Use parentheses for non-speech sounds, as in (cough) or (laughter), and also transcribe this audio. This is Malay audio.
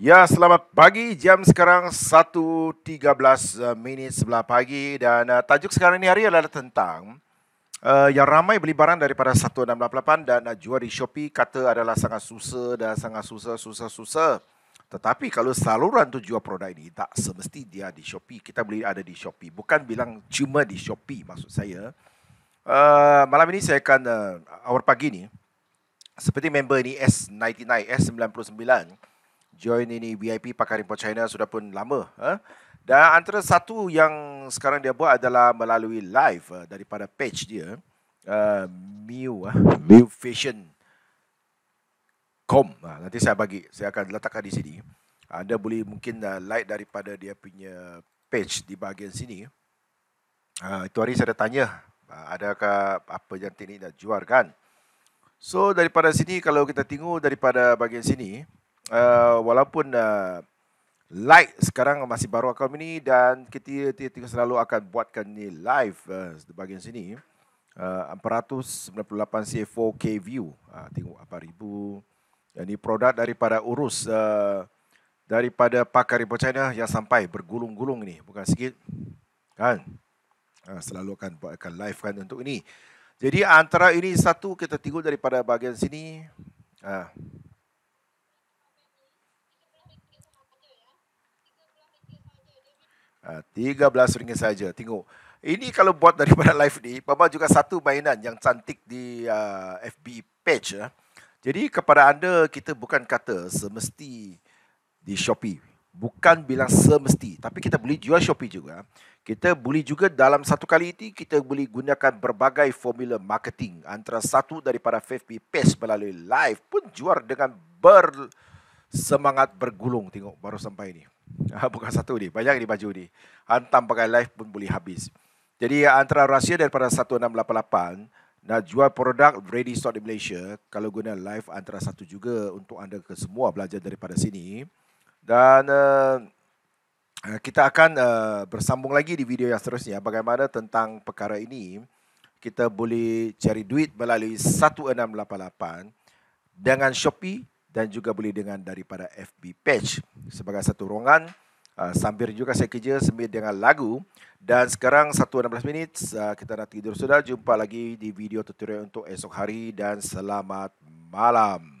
Ya, selamat pagi. Jam sekarang 1.13 uh, eh, minit sebelah pagi dan uh, tajuk sekarang ini hari adalah tentang uh, yang ramai beli barang daripada 1.688 dan uh, jual di Shopee kata adalah sangat susah dan sangat susah, susah, susah. Tetapi kalau saluran tu jual produk ini, tak semesti dia di Shopee. Kita beli ada di Shopee. Bukan bilang cuma di Shopee maksud saya. Uh, malam ini saya akan, uh, awal pagi ni, seperti member ini S99, S99, join ini VIP Pakar Import China sudah pun lama. Eh? Dan antara satu yang sekarang dia buat adalah melalui live eh, daripada page dia. Uh, Miu, eh? Miu Fashion com. Ha, nanti saya bagi, saya akan letakkan di sini. Anda boleh mungkin uh, like daripada dia punya page di bahagian sini. Uh, itu hari saya dah tanya, uh, adakah apa yang teknik nak jual kan? So daripada sini kalau kita tengok daripada bahagian sini, uh, walaupun uh, eh, Like sekarang masih baru akaun ini dan kita tiga selalu akan buatkan ni live uh, di bahagian sini uh, 498 4K view uh, tengok apa ribu ini produk daripada urus uh, daripada pakar ribu China yang sampai bergulung-gulung ini bukan sikit kan uh, selalu akan buatkan live kan untuk ini jadi antara ini satu kita tengok daripada bahagian sini uh, Ah, RM13 saja. Tengok. Ini kalau buat daripada (laughs) live ni, Papa juga satu mainan yang cantik di uh, ah, FB page. Uh. Jadi kepada anda, kita bukan kata semesti di Shopee. Bukan bilang semesti. Tapi kita boleh jual Shopee juga. Kita boleh juga dalam satu kali ini, kita boleh gunakan berbagai formula marketing. Antara satu daripada FB page melalui live pun jual dengan bersemangat bergulung tengok baru sampai ni. Ha, bukan satu ni, banyak ni baju ni. Hantam pakai live pun boleh habis. Jadi antara rahsia daripada 1688, nak jual produk ready stock di Malaysia, kalau guna live antara satu juga untuk anda ke semua belajar daripada sini. Dan uh, kita akan uh, bersambung lagi di video yang seterusnya bagaimana tentang perkara ini kita boleh cari duit melalui 1688 dengan Shopee dan juga boleh dengan daripada FB page sebagai satu ruangan uh, sambil juga saya kerja sambil dengan lagu dan sekarang 1.16 minit uh, kita nak tidur sudah jumpa lagi di video tutorial untuk esok hari dan selamat malam